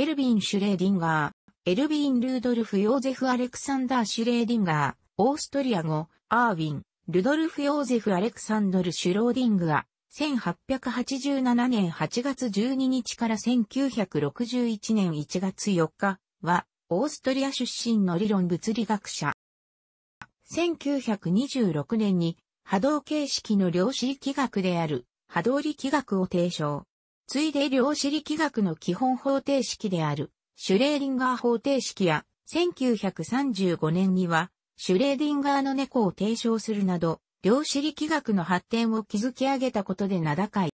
エルビン・シュレーディンガー、エルビン・ルードルフ・ヨーゼフ・アレクサンダー・シュレーディンガー、オーストリア語、アーウィン、ルドルフ・ヨーゼフ・アレクサンドル・シュローディングア、1887年8月12日から1961年1月4日は、オーストリア出身の理論物理学者。1926年に波動形式の量子力学である波動力学を提唱。ついで量子力学の基本方程式である、シュレーディンガー方程式や、1935年には、シュレーディンガーの猫を提唱するなど、量子力学の発展を築き上げたことで名高い。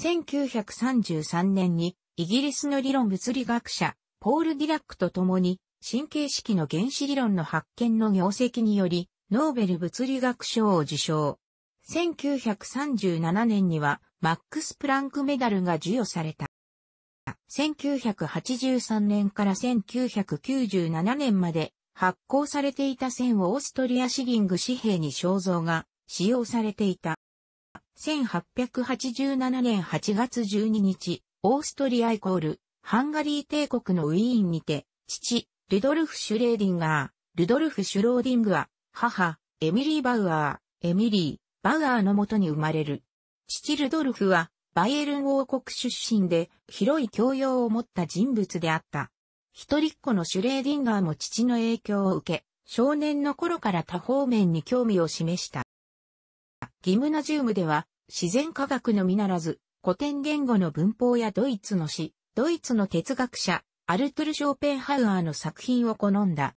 1933年に、イギリスの理論物理学者、ポール・ディラックと共に、神経式の原子理論の発見の業績により、ノーベル物理学賞を受賞。1937年には、マックス・プランクメダルが授与された。1983年から1997年まで発行されていた線をオーストリアシリング紙幣に肖像が使用されていた。1887年8月12日、オーストリアイコール、ハンガリー帝国のウィーンにて、父、ルドルフ・シュレーディンガー、ルドルフ・シュローディングア、母、エミリー・バウアー、エミリー、バウアーのもとに生まれる。父ルドルフは、バイエルン王国出身で、広い教養を持った人物であった。一人っ子のシュレーディンガーも父の影響を受け、少年の頃から多方面に興味を示した。ギムナジウムでは、自然科学のみならず、古典言語の文法やドイツの詩、ドイツの哲学者、アルトゥル・ショーペンハウアーの作品を好んだ。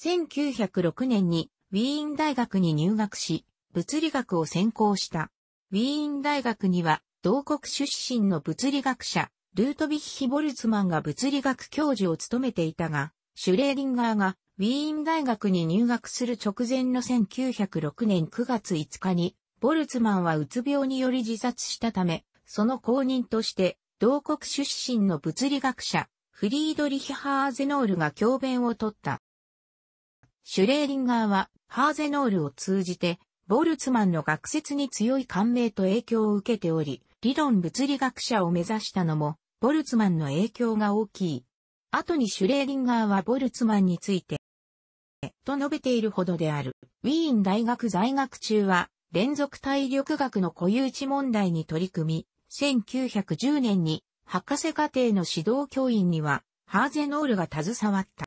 1906年にウィーン大学に入学し、物理学を専攻した。ウィーン大学には、同国出身の物理学者、ルートビッヒ・ボルツマンが物理学教授を務めていたが、シュレーディンガーがウィーン大学に入学する直前の1906年9月5日に、ボルツマンはうつ病により自殺したため、その後任として、同国出身の物理学者、フリードリヒ・ハーゼノールが教鞭を取った。シュレーディンガーは、ハーゼノールを通じて、ボルツマンの学説に強い感銘と影響を受けており、理論物理学者を目指したのも、ボルツマンの影響が大きい。後にシュレーディンガーはボルツマンについて、と述べているほどである。ウィーン大学在学中は、連続体力学の固有値問題に取り組み、1910年に博士課程の指導教員には、ハーゼノールが携わった。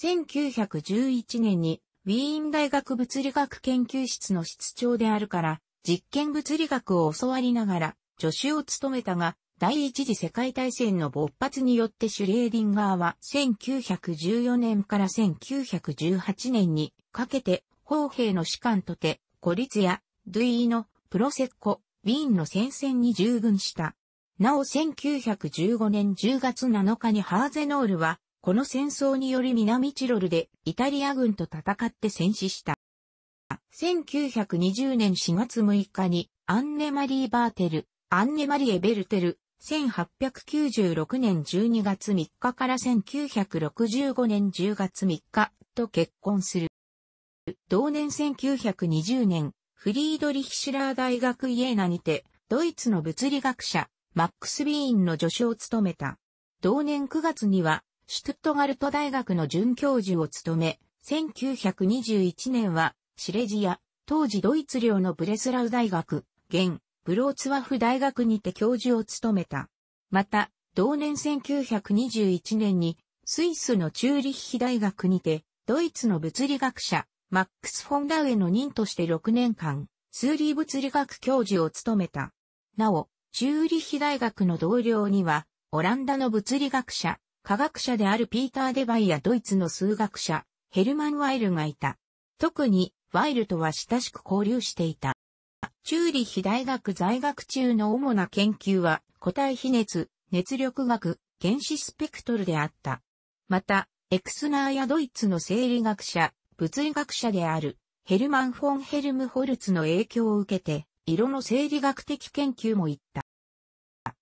1911年にウィーン大学物理学研究室の室長であるから、実験物理学を教わりながら、助手を務めたが、第一次世界大戦の勃発によってシュレーディンガーは1914年から1918年にかけて砲兵の士官とて孤立やドゥイーのプロセッコ、ウィーンの戦線に従軍した。なお1915年10月7日にハーゼノールはこの戦争により南チロルでイタリア軍と戦って戦死した。1920年4月6日にアンネマリー・バーテル、アンネマリエ・ベルテル、1896年12月3日から1965年10月3日と結婚する。同年1920年、フリードリヒシュラー大学イエーナにて、ドイツの物理学者、マックス・ビーンの助手を務めた。同年9月には、シュトットガルト大学の准教授を務め、1921年はシレジア、当時ドイツ領のブレスラウ大学、現、ブローツワフ大学にて教授を務めた。また、同年1921年に、スイスのチューリッヒ大学にて、ドイツの物理学者、マックス・フォンダウェの任として6年間、数理物理学教授を務めた。なお、チューリッヒ大学の同僚には、オランダの物理学者、科学者であるピーター・デバイやドイツの数学者、ヘルマン・ワイルがいた。特に、ワイルとは親しく交流していた。チューリヒ大学在学中の主な研究は、固体比熱、熱力学、原子スペクトルであった。また、エクスナーやドイツの生理学者、物理学者である、ヘルマン・フォン・ヘルムホルツの影響を受けて、色の生理学的研究も行った。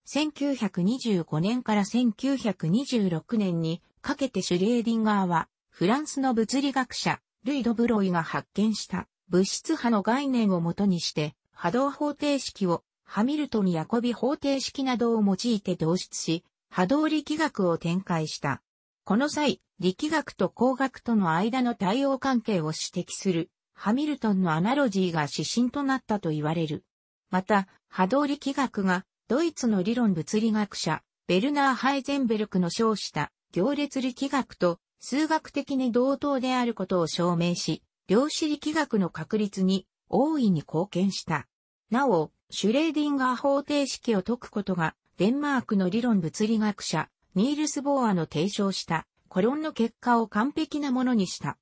1925年から1926年にかけてシュレーディンガーは、フランスの物理学者、ルイ・ドブロイが発見した物質波の概念をもとにして、波動方程式をハミルトン・ヤコビ方程式などを用いて導出し、波動力学を展開した。この際、力学と工学との間の対応関係を指摘する、ハミルトンのアナロジーが指針となったと言われる。また、波動力学がドイツの理論物理学者、ベルナー・ハイゼンベルクの称した行列力学と数学的に同等であることを証明し、量子力学の確立に大いに貢献した。なお、シュレーディンガー方程式を解くことが、デンマークの理論物理学者、ニールス・ボーアの提唱した、コロンの結果を完璧なものにした。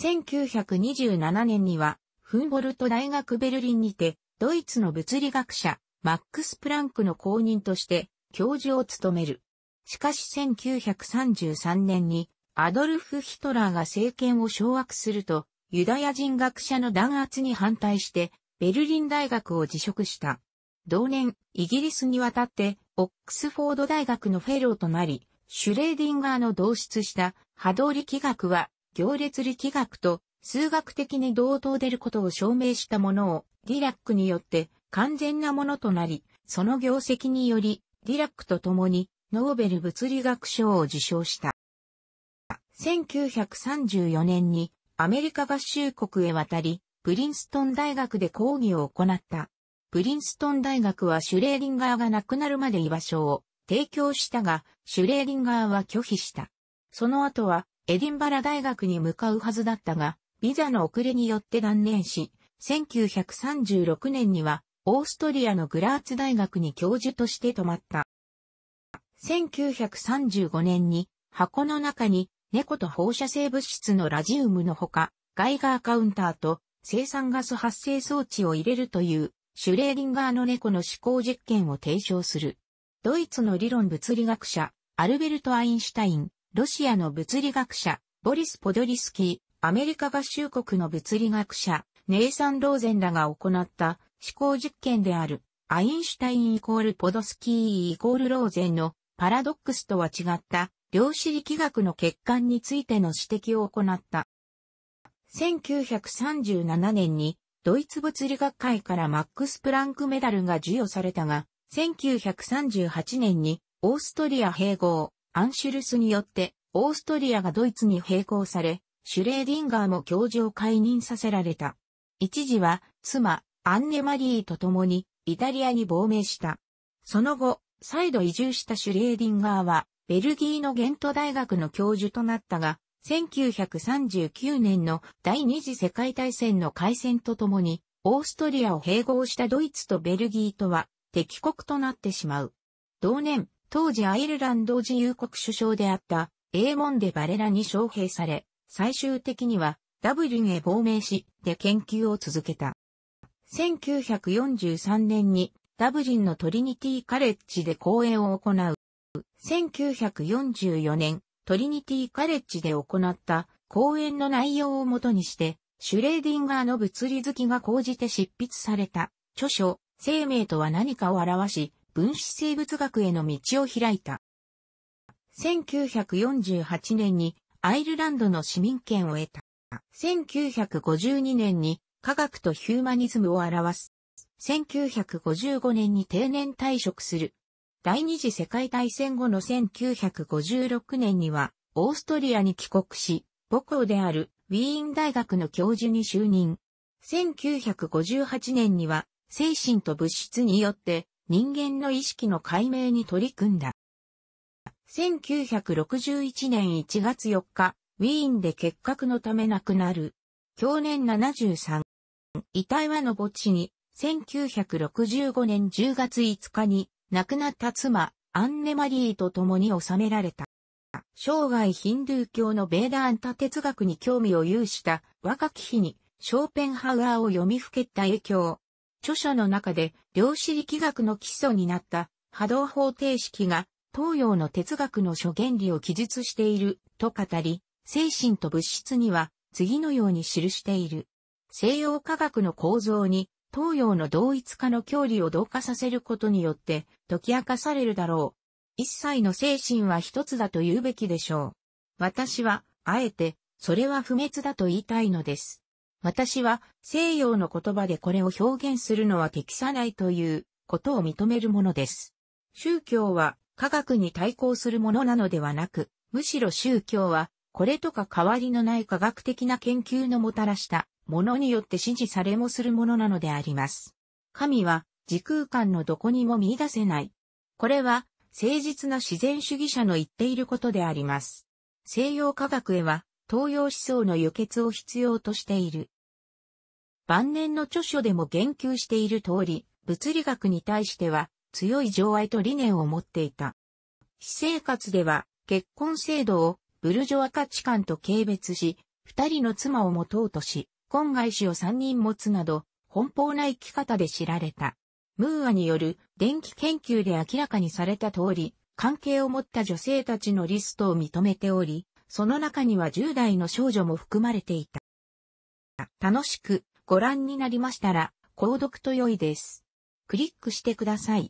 1927年には、フンボルト大学ベルリンにて、ドイツの物理学者、マックス・プランクの後任として教授を務める。しかし1933年にアドルフ・ヒトラーが政権を掌握すると、ユダヤ人学者の弾圧に反対して、ベルリン大学を辞職した。同年、イギリスに渡って、オックスフォード大学のフェローとなり、シュレーディンガーの同出した波動力学は、行列力学と数学的に同等出ることを証明したものを、ディラックによって完全なものとなり、その業績により、ディラックと共にノーベル物理学賞を受賞した。1934年にアメリカ合衆国へ渡り、プリンストン大学で講義を行った。プリンストン大学はシュレーディンガーが亡くなるまで居場所を提供したが、シュレーディンガーは拒否した。その後はエディンバラ大学に向かうはずだったが、ビザの遅れによって断念し、1936年にはオーストリアのグラーツ大学に教授として泊まった。1935年に箱の中に猫と放射性物質のラジウムのほか、ガイガーカウンターと生産ガス発生装置を入れるというシュレーディンガーの猫の思考実験を提唱する。ドイツの理論物理学者、アルベルト・アインシュタイン、ロシアの物理学者、ボリス・ポドリスキー、アメリカ合衆国の物理学者、ネイサン・ローゼンらが行った思考実験である、アインシュタインイコールポドスキーイコールローゼンのパラドックスとは違った量子力学の欠陥についての指摘を行った。1937年にドイツ物理学会からマックス・プランクメダルが授与されたが、1938年にオーストリア併合、アンシュルスによってオーストリアがドイツに併合され、シュレーディンガーも教授を解任させられた。一時は妻、アンネマリーと共にイタリアに亡命した。その後、再度移住したシュレーディンガーは、ベルギーのゲント大学の教授となったが、1939年の第二次世界大戦の開戦とともに、オーストリアを併合したドイツとベルギーとは敵国となってしまう。同年、当時アイルランド自由国首相であったエーモンデ・バレラに招聘され、最終的にはダブリンへ亡命し、で研究を続けた。1943年にダブリンのトリニティカレッジで講演を行う。1944年、トリニティカレッジで行った講演の内容をもとにして、シュレーディンガーの物理好きが講じて執筆された著書、生命とは何かを表し、分子生物学への道を開いた。1948年にアイルランドの市民権を得た。1952年に科学とヒューマニズムを表す。1955年に定年退職する。第二次世界大戦後の1956年には、オーストリアに帰国し、母校であるウィーン大学の教授に就任。1958年には、精神と物質によって人間の意識の解明に取り組んだ。1961年1月4日、ウィーンで結核のため亡くなる。去年73。遺体はの墓地に、1965年10月5日に亡くなった妻、アンネマリーと共に収められた。生涯ヒンドゥー教のベーダーンタ哲学に興味を有した若き日にショーペンハウアーを読みふけった影響。著書の中で量子力学の基礎になった波動方程式が東洋の哲学の諸原理を記述していると語り、精神と物質には次のように記している。西洋科学の構造に東洋の同一化の距離を同化させることによって解き明かされるだろう。一切の精神は一つだと言うべきでしょう。私は、あえて、それは不滅だと言いたいのです。私は西洋の言葉でこれを表現するのは適さないということを認めるものです。宗教は科学に対抗するものなのではなく、むしろ宗教はこれとか変わりのない科学的な研究のもたらしたものによって支持されもするものなのであります。神は時空間のどこにも見出せない。これは誠実な自然主義者の言っていることであります。西洋科学へは東洋思想の輸血を必要としている。晩年の著書でも言及している通り、物理学に対しては強い情愛と理念を持っていた。私生活では結婚制度をブルジョア価値観と軽蔑し、二人の妻を持とうとし、婚外子を3人持つなど、奔放な生き方で知られた。ムーアによる電気研究で明らかにされた通り、関係を持った女性たちのリストを認めており、その中には10代の少女も含まれていた。楽しくご覧になりましたら、購読と良いです。クリックしてください。